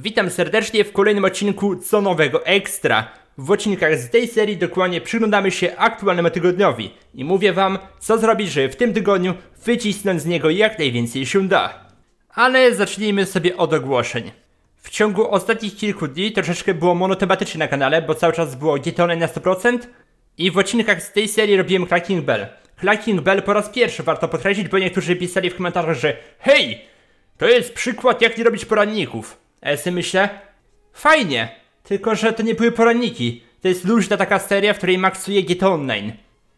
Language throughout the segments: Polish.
Witam serdecznie w kolejnym odcinku Co Nowego Ekstra. W odcinkach z tej serii dokładnie przyglądamy się aktualnemu tygodniowi i mówię wam, co zrobić, żeby w tym tygodniu wycisnąć z niego jak najwięcej się da. Ale zacznijmy sobie od ogłoszeń. W ciągu ostatnich kilku dni troszeczkę było monotematycznie na kanale, bo cały czas było Getone na 100% i w odcinkach z tej serii robiłem Clacking Bell. Clacking Bell po raz pierwszy warto podkreślić, bo niektórzy pisali w komentarzach, że hej, to jest przykład jak nie robić poranników. A ja sobie myślę, fajnie, tylko że to nie były poraniki. To jest luźna taka seria, w której maksuje GTA Online.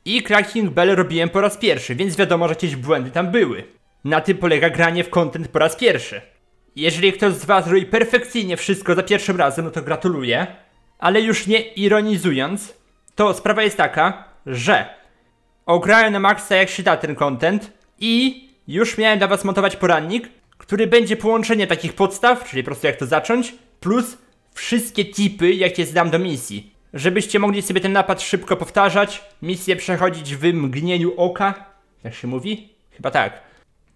I Cracking Bell robiłem po raz pierwszy, więc wiadomo, że jakieś błędy tam były. Na tym polega granie w content po raz pierwszy. Jeżeli ktoś z Was robi perfekcyjnie wszystko za pierwszym razem, no to gratuluję. Ale już nie ironizując, to sprawa jest taka, że ograłem na maksa jak się da ten content i już miałem dla Was montować porannik, który będzie połączenie takich podstaw, czyli po prostu jak to zacząć, plus wszystkie tipy, jakie znam do misji. Żebyście mogli sobie ten napad szybko powtarzać, misję przechodzić w mgnieniu oka, jak się mówi? Chyba tak.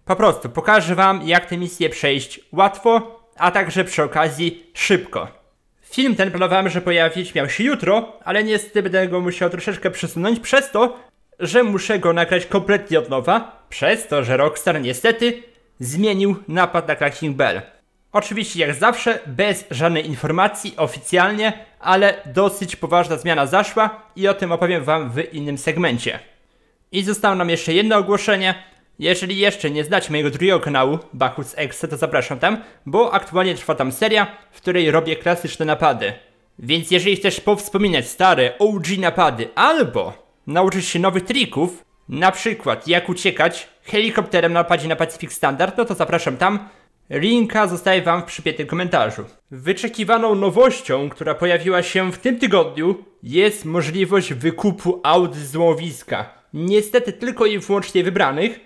Po prostu pokażę wam, jak tę misję przejść łatwo, a także przy okazji szybko. Film ten planowałem, że pojawić miał się jutro, ale niestety będę go musiał troszeczkę przesunąć przez to, że muszę go nagrać kompletnie od nowa, przez to, że Rockstar niestety zmienił napad na Cracking Bell. Oczywiście jak zawsze, bez żadnej informacji oficjalnie, ale dosyć poważna zmiana zaszła i o tym opowiem Wam w innym segmencie. I zostało nam jeszcze jedno ogłoszenie. Jeżeli jeszcze nie znacie mojego drugiego kanału, Bakus Exe, to zapraszam tam, bo aktualnie trwa tam seria, w której robię klasyczne napady. Więc jeżeli chcesz powspominać stare OG napady albo nauczyć się nowych trików, na przykład, jak uciekać helikopterem na napadzie na Pacific Standard, no to zapraszam tam. Linka zostaje Wam w przypiętym komentarzu. Wyczekiwaną nowością, która pojawiła się w tym tygodniu, jest możliwość wykupu aut z łowiska. Niestety tylko i wyłącznie wybranych.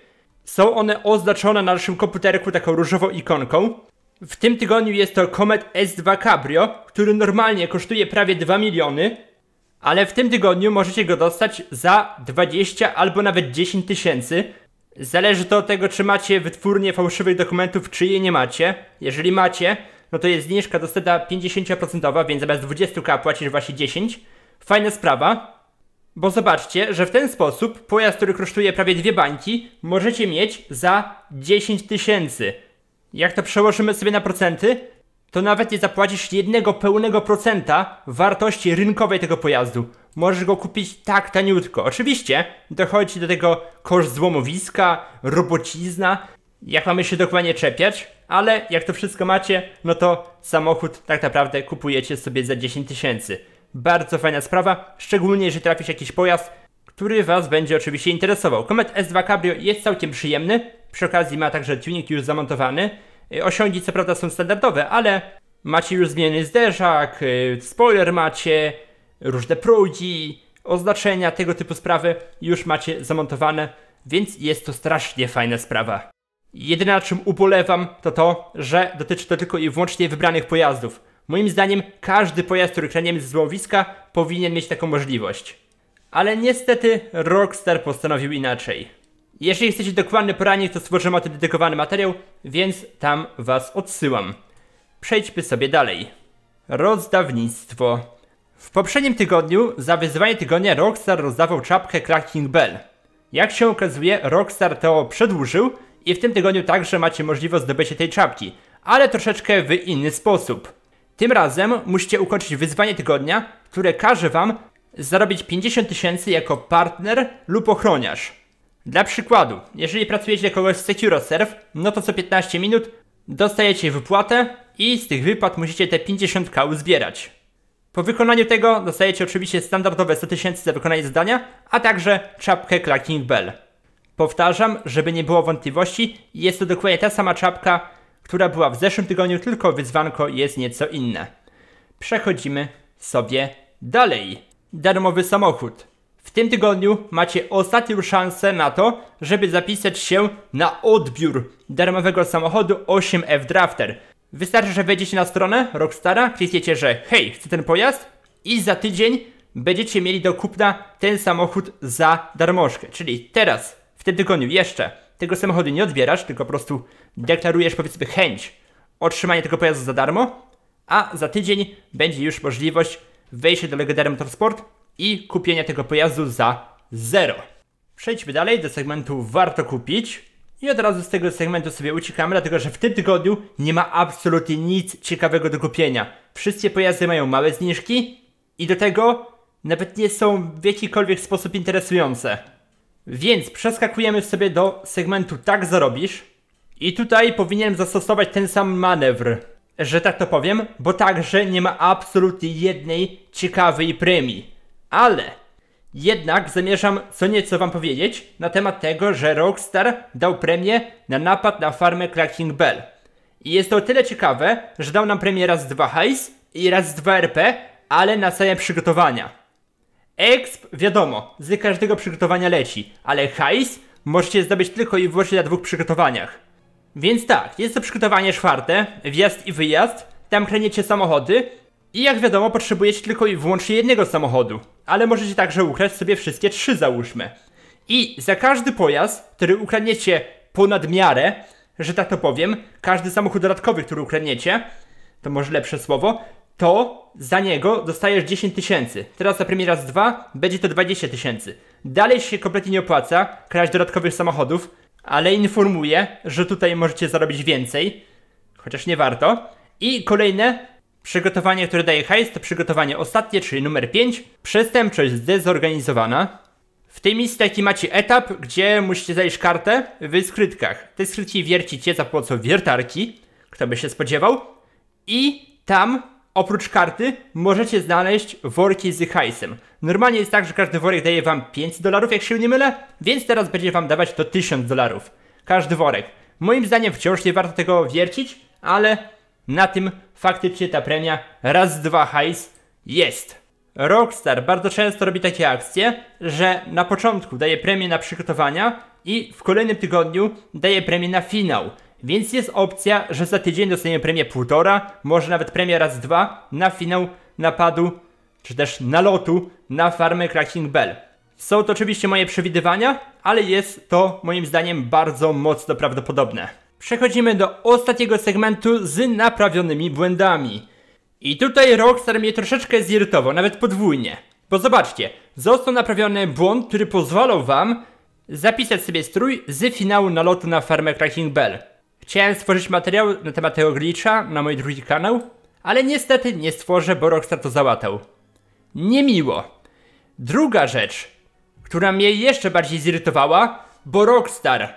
Są one oznaczone na naszym komputerku taką różową ikonką. W tym tygodniu jest to Comet S2 Cabrio, który normalnie kosztuje prawie 2 miliony, ale w tym tygodniu możecie go dostać za 20 albo nawet 10 tysięcy. Zależy to od tego, czy macie wytwórnie fałszywych dokumentów, czy je nie macie. Jeżeli macie, no to jest zniżka dostępna 50%, więc zamiast 20k płacisz właśnie 10. Fajna sprawa, bo zobaczcie, że w ten sposób pojazd, który kosztuje prawie dwie bańki, możecie mieć za 10 tysięcy. Jak to przełożymy sobie na procenty, to nawet nie zapłacisz jednego pełnego procenta wartości rynkowej tego pojazdu. Możesz go kupić tak taniutko. Oczywiście dochodzi do tego koszt złomowiska, robocizna, jak mamy się dokładnie czepiać, ale jak to wszystko macie, no to samochód tak naprawdę kupujecie sobie za 10 tysięcy. Bardzo fajna sprawa, szczególnie jeżeli trafisz jakiś pojazd, który Was będzie oczywiście interesował. Komet S2 Cabrio jest całkiem przyjemny, przy okazji ma także tuning już zamontowany, Y, osiągi co prawda są standardowe, ale macie już zmienny zderzak, y, spoiler macie, różne progi, oznaczenia, tego typu sprawy już macie zamontowane, więc jest to strasznie fajna sprawa. Jedyne na czym ubolewam to to, że dotyczy to tylko i wyłącznie wybranych pojazdów. Moim zdaniem każdy pojazd, który kraniemy z złowiska powinien mieć taką możliwość. Ale niestety Rockstar postanowił inaczej. Jeżeli chcecie dokładne poranie, to stworzę o tym dedykowany materiał, więc tam Was odsyłam. Przejdźmy sobie dalej. Rozdawnictwo. W poprzednim tygodniu za wyzwanie tygodnia Rockstar rozdawał czapkę Cracking Bell. Jak się okazuje, Rockstar to przedłużył i w tym tygodniu także macie możliwość zdobycia tej czapki, ale troszeczkę w inny sposób. Tym razem musicie ukończyć wyzwanie tygodnia, które każe Wam zarobić 50 tysięcy jako partner lub ochroniarz. Dla przykładu, jeżeli pracujecie z SecuroServe, no to co 15 minut dostajecie wypłatę i z tych wypłat musicie te 50k zbierać. Po wykonaniu tego dostajecie oczywiście standardowe 100 tysięcy za wykonanie zadania, a także czapkę Clacking Bell. Powtarzam, żeby nie było wątpliwości, jest to dokładnie ta sama czapka, która była w zeszłym tygodniu, tylko wyzwanko jest nieco inne. Przechodzimy sobie dalej. Darmowy samochód. W tym tygodniu macie ostatnią szansę na to, żeby zapisać się na odbiór darmowego samochodu 8F Drafter. Wystarczy, że wejdziecie na stronę Rockstara, klikniecie, że hej, chcę ten pojazd i za tydzień będziecie mieli do kupna ten samochód za darmożkę. Czyli teraz, w tym tygodniu jeszcze tego samochodu nie odbierasz, tylko po prostu deklarujesz powiedzmy chęć otrzymania tego pojazdu za darmo, a za tydzień będzie już możliwość wejścia do Legendarium motorsport i kupienia tego pojazdu za zero. Przejdźmy dalej do segmentu warto kupić. I od razu z tego segmentu sobie uciekamy, dlatego że w tym tygodniu nie ma absolutnie nic ciekawego do kupienia. Wszystkie pojazdy mają małe zniżki i do tego nawet nie są w jakikolwiek sposób interesujące. Więc przeskakujemy sobie do segmentu tak zarobisz i tutaj powinienem zastosować ten sam manewr, że tak to powiem, bo także nie ma absolutnie jednej ciekawej premii. Ale jednak zamierzam co nieco wam powiedzieć na temat tego, że Rockstar dał premię na napad na farmę Cracking Bell. I jest to o tyle ciekawe, że dał nam premię raz dwa hajs i raz dwa RP, ale na całe przygotowania. Exp wiadomo, z każdego przygotowania leci, ale hajs możecie zdobyć tylko i wyłącznie na dwóch przygotowaniach. Więc tak, jest to przygotowanie czwarte, wjazd i wyjazd, tam kraniecie samochody i jak wiadomo, potrzebujecie tylko i wyłącznie jednego samochodu, ale możecie także ukraść sobie wszystkie trzy załóżmy. I za każdy pojazd, który ukradniecie ponad miarę, że tak to powiem, każdy samochód dodatkowy, który ukradniecie, to może lepsze słowo, to za niego dostajesz 10 tysięcy. Teraz za premiera raz dwa, będzie to 20 tysięcy. Dalej się kompletnie nie opłaca kraść dodatkowych samochodów, ale informuję, że tutaj możecie zarobić więcej, chociaż nie warto. I kolejne Przygotowanie, które daje hajs, to przygotowanie ostatnie, czyli numer 5, przestępczość zdezorganizowana. W tej misji taki macie etap, gdzie musicie zajść kartę w skrytkach. Te skrytki wiercicie za pomocą wiertarki, kto by się spodziewał. I tam, oprócz karty, możecie znaleźć worki z hajsem. Normalnie jest tak, że każdy worek daje wam 5 dolarów, jak się nie mylę, więc teraz będzie wam dawać to 1000 dolarów. Każdy worek. Moim zdaniem wciąż nie warto tego wiercić, ale na tym faktycznie ta premia raz, dwa hajs jest. Rockstar bardzo często robi takie akcje, że na początku daje premię na przygotowania i w kolejnym tygodniu daje premię na finał. Więc jest opcja, że za tydzień dostaniemy premię półtora, może nawet premię raz dwa na finał napadu, czy też nalotu na farmę Cracking Bell. Są to oczywiście moje przewidywania, ale jest to moim zdaniem bardzo mocno prawdopodobne. Przechodzimy do ostatniego segmentu z naprawionymi błędami. I tutaj Rockstar mnie troszeczkę zirytował, nawet podwójnie. Bo zobaczcie, został naprawiony błąd, który pozwalał wam zapisać sobie strój z finału nalotu na farmę Cracking Bell. Chciałem stworzyć materiał na temat tego glitcha na mój drugi kanał, ale niestety nie stworzę, bo Rockstar to załatał. Niemiło. Druga rzecz, która mnie jeszcze bardziej zirytowała, bo Rockstar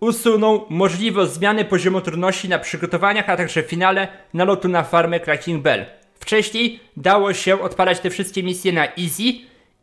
usunął możliwość zmiany poziomu trudności na przygotowaniach, a także finale nalotu na farmę Cracking Bell. Wcześniej dało się odpalać te wszystkie misje na easy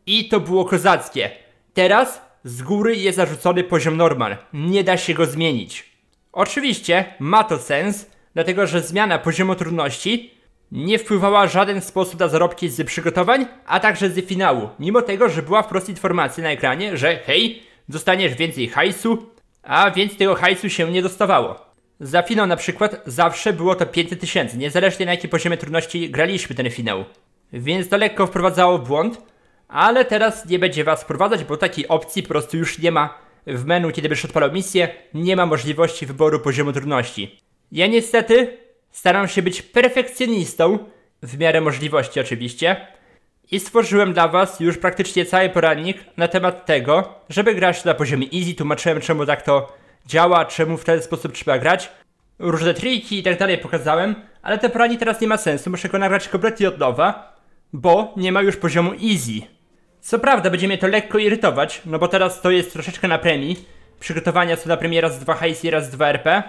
i to było kozackie. Teraz z góry jest zarzucony poziom normal, nie da się go zmienić. Oczywiście ma to sens, dlatego że zmiana poziomu trudności nie wpływała w żaden sposób na zarobki z przygotowań, a także z finału, mimo tego, że była wprost informacja na ekranie, że hej, dostaniesz więcej hajsu, a więc tego hajsu się nie dostawało. Za finał na przykład zawsze było to 500 tysięcy, niezależnie na jakim poziomie trudności graliśmy ten finał. Więc to lekko wprowadzało błąd, ale teraz nie będzie was wprowadzać, bo takiej opcji po prostu już nie ma w menu, kiedy byś odpalał misję, nie ma możliwości wyboru poziomu trudności. Ja niestety staram się być perfekcjonistą, w miarę możliwości oczywiście, i stworzyłem dla Was już praktycznie cały poradnik na temat tego, żeby grać na poziomie easy, tłumaczyłem czemu tak to działa, czemu w ten sposób trzeba grać, różne triki i tak dalej pokazałem, ale ten poradnik teraz nie ma sensu, muszę go nagrać kompletnie od nowa, bo nie ma już poziomu easy. Co prawda będzie mnie to lekko irytować, no bo teraz to jest troszeczkę na premii, przygotowania są na premii raz 2 HS i raz 2 RP,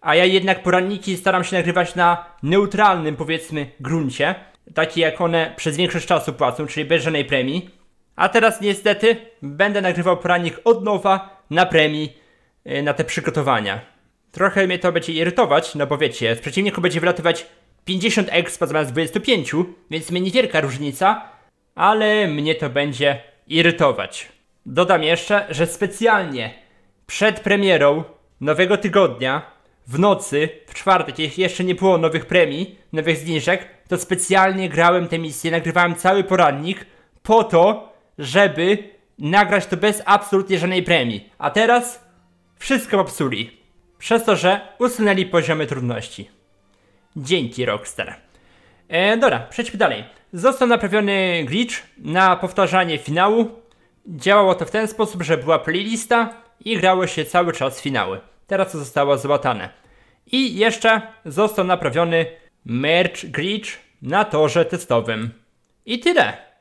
a ja jednak poraniki staram się nagrywać na neutralnym, powiedzmy, gruncie, takie jak one przez większość czasu płacą, czyli bez żadnej premii. A teraz niestety będę nagrywał poranik od nowa na premii e, na te przygotowania. Trochę mnie to będzie irytować, no bo wiecie, z przeciwniku będzie wylatywać 50 expa zamiast 25, więc mnie niewielka różnica, ale mnie to będzie irytować. Dodam jeszcze, że specjalnie przed premierą nowego tygodnia w nocy, w czwartek, jeśli jeszcze nie było nowych premii, nowych zniżek, to specjalnie grałem tę misję, nagrywałem cały porannik po to, żeby nagrać to bez absolutnie żadnej premii. A teraz wszystko popsuli. Przez to, że usunęli poziomy trudności. Dzięki Rockstar. E, dobra, przejdźmy dalej. Został naprawiony glitch na powtarzanie finału. Działało to w ten sposób, że była playlista i grało się cały czas finały. Teraz to zostało złatane. I jeszcze został naprawiony merge glitch na torze testowym. I tyle.